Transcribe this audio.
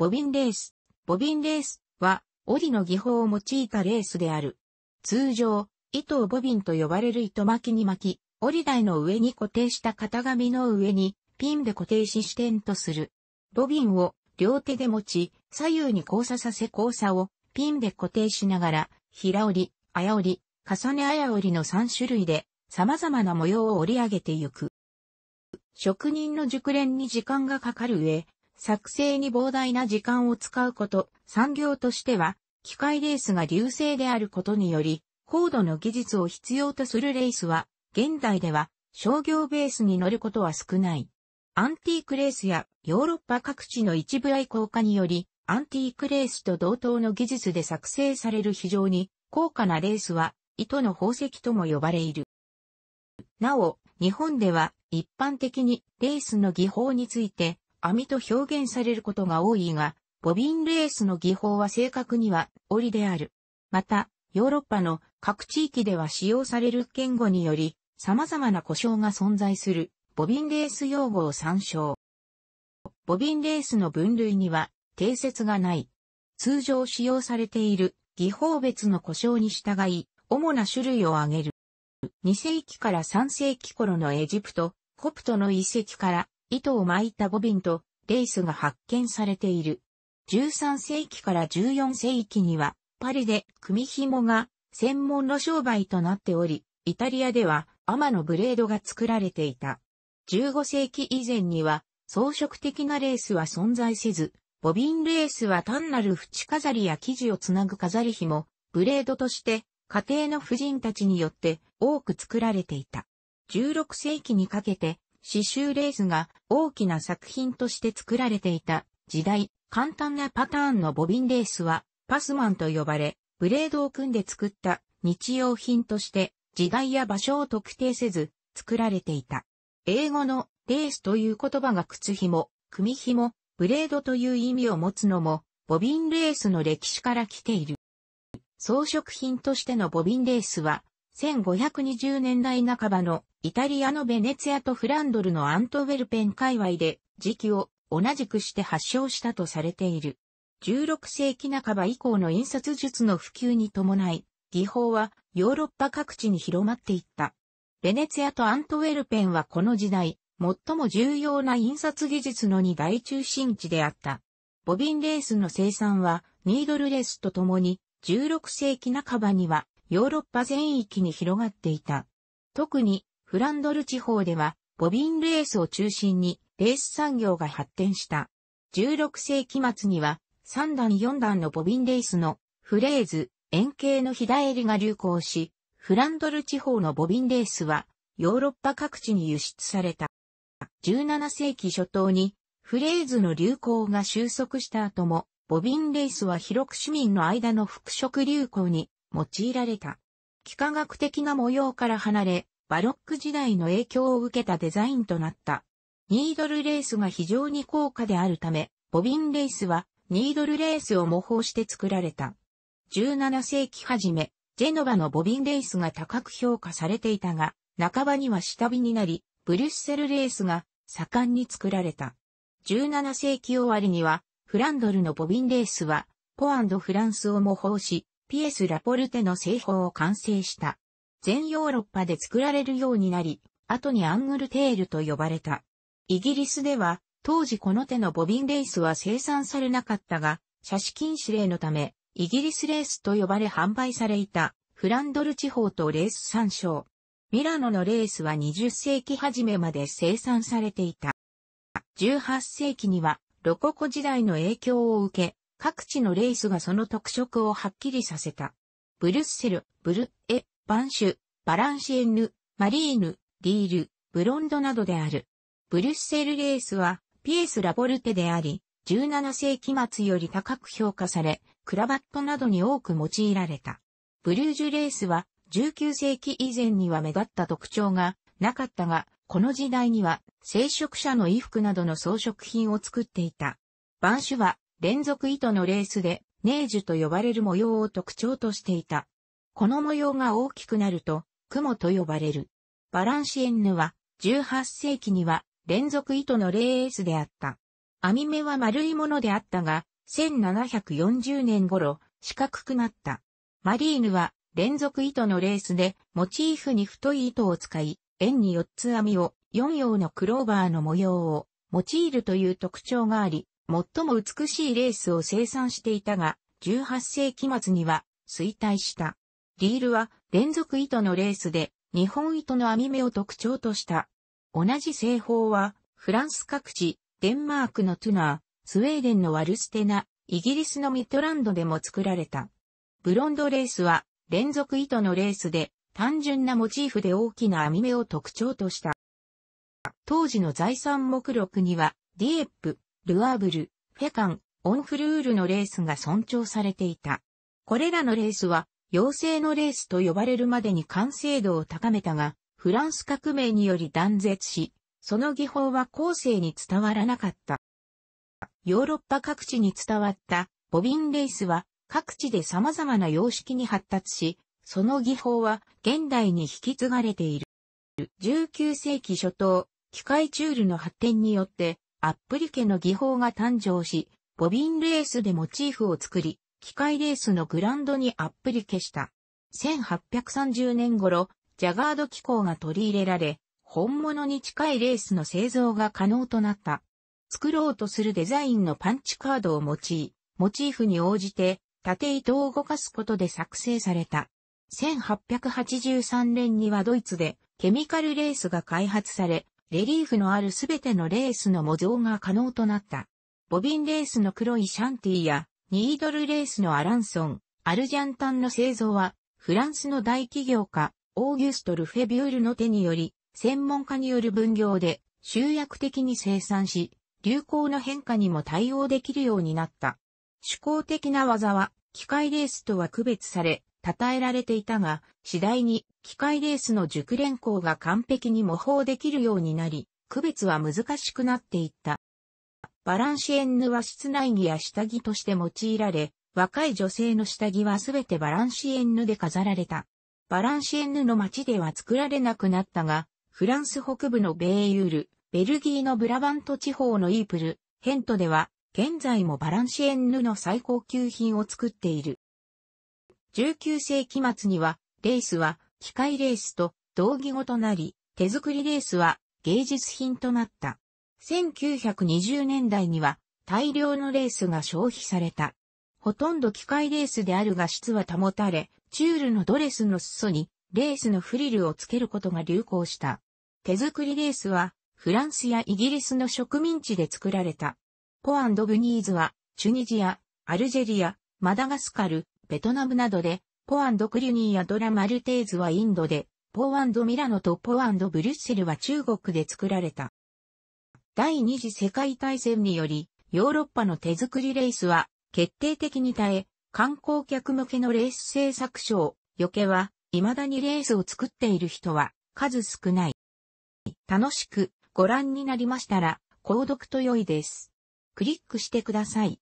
ボビンレース。ボビンレースは、檻の技法を用いたレースである。通常、糸をボビンと呼ばれる糸巻きに巻き、り台の上に固定した型紙の上に、ピンで固定し支点とする。ボビンを両手で持ち、左右に交差させ交差をピンで固定しながら、平織り、綾織り、重ね綾織りの3種類で様々な模様を織り上げてゆく。職人の熟練に時間がかかる上、作成に膨大な時間を使うこと、産業としては、機械レースが流星であることにより、高度の技術を必要とするレースは、現代では商業ベースに乗ることは少ない。アンティークレースやヨーロッパ各地の一部愛好家により、アンティークレースと同等の技術で作成される非常に高価なレースは、糸の宝石とも呼ばれる。なお、日本では一般的にレースの技法について網と表現されることが多いが、ボビンレースの技法は正確には檻である。また、ヨーロッパの各地域では使用される言語により、様々な故障が存在する、ボビンレース用語を参照。ボビンレースの分類には、定説がない。通常使用されている技法別の故障に従い、主な種類を挙げる。2世紀から3世紀頃のエジプト、コプトの遺跡から糸を巻いたボビンとレースが発見されている。13世紀から14世紀には、パリで組紐が専門の商売となっており、イタリアでは天のブレードが作られていた。15世紀以前には装飾的なレースは存在せず、ボビンレースは単なる縁飾りや生地をつなぐ飾り紐、ブレードとして家庭の婦人たちによって多く作られていた。16世紀にかけて刺繍レースが大きな作品として作られていた時代、簡単なパターンのボビンレースはパスマンと呼ばれ、ブレードを組んで作った日用品として時代や場所を特定せず作られていた。英語のレースという言葉が靴紐、組紐、ブレードという意味を持つのも、ボビンレースの歴史から来ている。装飾品としてのボビンレースは、1520年代半ばのイタリアのベネツィアとフランドルのアントウェルペン界隈で時期を同じくして発祥したとされている。16世紀半ば以降の印刷術の普及に伴い、技法はヨーロッパ各地に広まっていった。ベネツィアとアントウェルペンはこの時代、最も重要な印刷技術の二大中心地であった。ボビンレースの生産はニードルレスとともに16世紀半ばにはヨーロッパ全域に広がっていた。特にフランドル地方ではボビンレースを中心にレース産業が発展した。16世紀末には3段4段のボビンレースのフレーズ、円形の左襟が流行し、フランドル地方のボビンレースはヨーロッパ各地に輸出された。17世紀初頭にフレーズの流行が収束した後も、ボビンレースは広く市民の間の服飾流行に用いられた。幾何学的な模様から離れ、バロック時代の影響を受けたデザインとなった。ニードルレースが非常に高価であるため、ボビンレースはニードルレースを模倣して作られた。17世紀初め、ジェノバのボビンレースが高く評価されていたが、半ばには下火になり、ブリュッセルレースが盛んに作られた。17世紀終わりには、フランドルのボビンレースは、ポアンドフランスを模倣し、ピエス・ラポルテの製法を完成した。全ヨーロッパで作られるようになり、後にアングルテールと呼ばれた。イギリスでは、当時この手のボビンレースは生産されなかったが、車種禁止令のため、イギリスレースと呼ばれ販売されいた、フランドル地方とレース参照。ミラノのレースは20世紀初めまで生産されていた。18世紀には、ロココ時代の影響を受け、各地のレースがその特色をはっきりさせた。ブリュッセル、ブル、エ、バンシュ、バランシエンヌ、マリーヌ、ディール、ブロンドなどである。ブリュッセルレースは、ピエス・ラボルテであり、17世紀末より高く評価され、クラバットなどに多く用いられた。ブリュージュレースは、19世紀以前には目立った特徴がなかったが、この時代には、聖職者の衣服などの装飾品を作っていた。バンシュは、連続糸のレースで、ネージュと呼ばれる模様を特徴としていた。この模様が大きくなると、雲と呼ばれる。バランシエンヌは、18世紀には、連続糸のレースであった。網目は丸いものであったが、1740年頃、四角くなった。マリーヌは、連続糸のレースで、モチーフに太い糸を使い、円に4つ網を、4葉のクローバーの模様を、用いるという特徴があり、最も美しいレースを生産していたが、18世紀末には衰退した。リールは連続糸のレースで日本糸の網目を特徴とした。同じ製法はフランス各地、デンマークのトゥナー、スウェーデンのワルステナ、イギリスのミッドランドでも作られた。ブロンドレースは連続糸のレースで単純なモチーフで大きな網目を特徴とした。当時の財産目録にはディエップ、ルアーブル、フェカン、オンフルールのレースが尊重されていた。これらのレースは、妖精のレースと呼ばれるまでに完成度を高めたが、フランス革命により断絶し、その技法は後世に伝わらなかった。ヨーロッパ各地に伝わったボビンレースは各地で様々な様式に発達し、その技法は現代に引き継がれている。19世紀初頭、機械チュールの発展によってアップリケの技法が誕生し、ボビンレースでモチーフを作り、機械レースのグランドにアップリケした。1830年頃、ジャガード機構が取り入れられ、本物に近いレースの製造が可能となった。作ろうとするデザインのパンチカードを用い、モチーフに応じて縦糸を動かすことで作成された。1883年にはドイツでケミカルレースが開発され、レリーフのあるすべてのレースの模造が可能となった。ボビンレースの黒いシャンティや、ニードルレースのアランソン、アルジャンタンの製造は、フランスの大企業家、オーギュストル・フェビュールの手により、専門家による分業で集約的に生産し、流行の変化にも対応できるようになった。趣向的な技は、機械レースとは区別され、称えられていたが、次第に機械レースの熟練校が完璧に模倣できるようになり、区別は難しくなっていった。バランシエンヌは室内着や下着として用いられ、若い女性の下着はすべてバランシエンヌで飾られた。バランシエンヌの街では作られなくなったが、フランス北部のベーユール、ベルギーのブラバント地方のイープル、ヘントでは、現在もバランシエンヌの最高級品を作っている。19世紀末には、レースは機械レースと同義語となり、手作りレースは芸術品となった。1920年代には大量のレースが消費された。ほとんど機械レースであるが質は保たれ、チュールのドレスの裾にレースのフリルをつけることが流行した。手作りレースはフランスやイギリスの植民地で作られた。ポアンド・ブニーズはチュニジア、アルジェリア、マダガスカル、ベトナムなどで、ポアンド・クリュニーやドラ・マルテーズはインドで、ポアンド・ミラノとポアンド・ブリュッセルは中国で作られた。第二次世界大戦により、ヨーロッパの手作りレースは決定的に耐え、観光客向けのレース制作賞、余計は、未だにレースを作っている人は数少ない。楽しくご覧になりましたら、購読と良いです。クリックしてください。